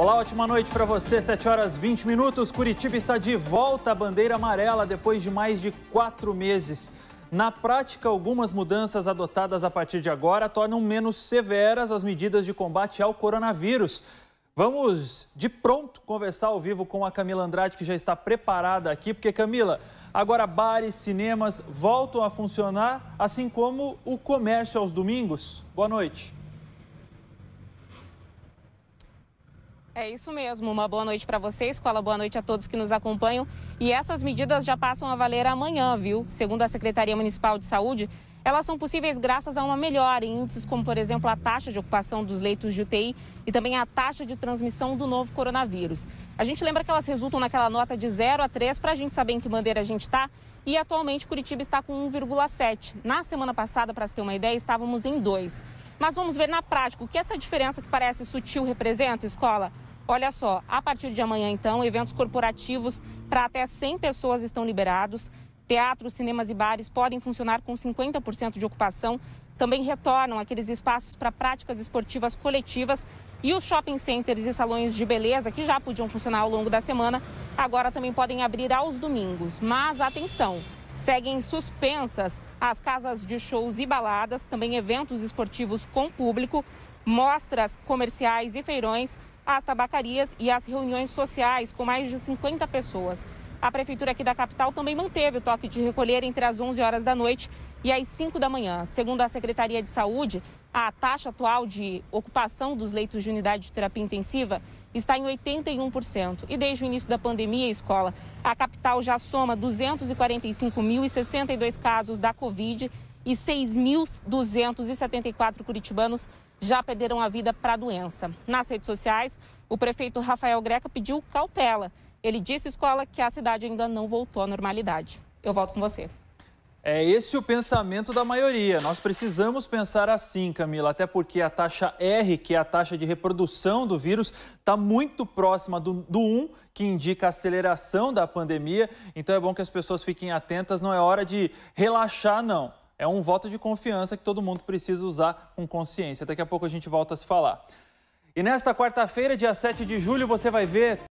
Olá, ótima noite para você. 7 horas 20 minutos. Curitiba está de volta à bandeira amarela depois de mais de quatro meses. Na prática, algumas mudanças adotadas a partir de agora tornam menos severas as medidas de combate ao coronavírus. Vamos de pronto conversar ao vivo com a Camila Andrade, que já está preparada aqui, porque Camila, agora bares, cinemas voltam a funcionar, assim como o comércio aos domingos. Boa noite. É isso mesmo. Uma boa noite para você, escola. Boa noite a todos que nos acompanham. E essas medidas já passam a valer amanhã, viu? Segundo a Secretaria Municipal de Saúde, elas são possíveis graças a uma melhora em índices como, por exemplo, a taxa de ocupação dos leitos de UTI e também a taxa de transmissão do novo coronavírus. A gente lembra que elas resultam naquela nota de 0 a 3 para a gente saber em que bandeira a gente está. E atualmente Curitiba está com 1,7. Na semana passada, para se ter uma ideia, estávamos em 2. Mas vamos ver na prática o que essa diferença que parece sutil representa, escola? Olha só, a partir de amanhã, então, eventos corporativos para até 100 pessoas estão liberados. Teatros, cinemas e bares podem funcionar com 50% de ocupação. Também retornam aqueles espaços para práticas esportivas coletivas. E os shopping centers e salões de beleza, que já podiam funcionar ao longo da semana, agora também podem abrir aos domingos. Mas atenção! Seguem suspensas as casas de shows e baladas, também eventos esportivos com público, mostras comerciais e feirões às tabacarias e às reuniões sociais com mais de 50 pessoas. A prefeitura aqui da capital também manteve o toque de recolher entre as 11 horas da noite e as 5 da manhã. Segundo a Secretaria de Saúde, a taxa atual de ocupação dos leitos de unidade de terapia intensiva está em 81%. E desde o início da pandemia, a escola, a capital já soma 245.062 casos da Covid e 6.274 curitibanos já perderam a vida para a doença. Nas redes sociais, o prefeito Rafael Greca pediu cautela. Ele disse, à escola, que a cidade ainda não voltou à normalidade. Eu volto com você. É esse o pensamento da maioria. Nós precisamos pensar assim, Camila, até porque a taxa R, que é a taxa de reprodução do vírus, está muito próxima do, do 1, que indica a aceleração da pandemia. Então é bom que as pessoas fiquem atentas, não é hora de relaxar, não é um voto de confiança que todo mundo precisa usar com consciência. Daqui a pouco a gente volta a se falar. E nesta quarta-feira, dia 7 de julho, você vai ver